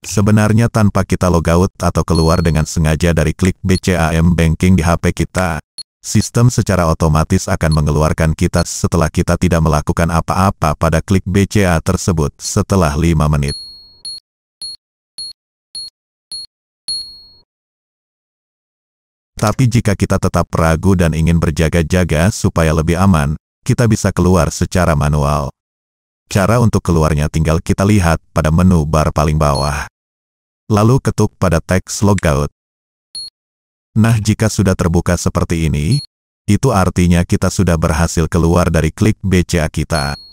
Sebenarnya tanpa kita logout atau keluar dengan sengaja dari klik BCAM Banking di HP kita, sistem secara otomatis akan mengeluarkan kita setelah kita tidak melakukan apa-apa pada klik BCA tersebut setelah 5 menit. Tapi jika kita tetap ragu dan ingin berjaga-jaga supaya lebih aman, kita bisa keluar secara manual. Cara untuk keluarnya tinggal kita lihat pada menu bar paling bawah. Lalu ketuk pada teks logout. Nah jika sudah terbuka seperti ini, itu artinya kita sudah berhasil keluar dari klik BCA kita.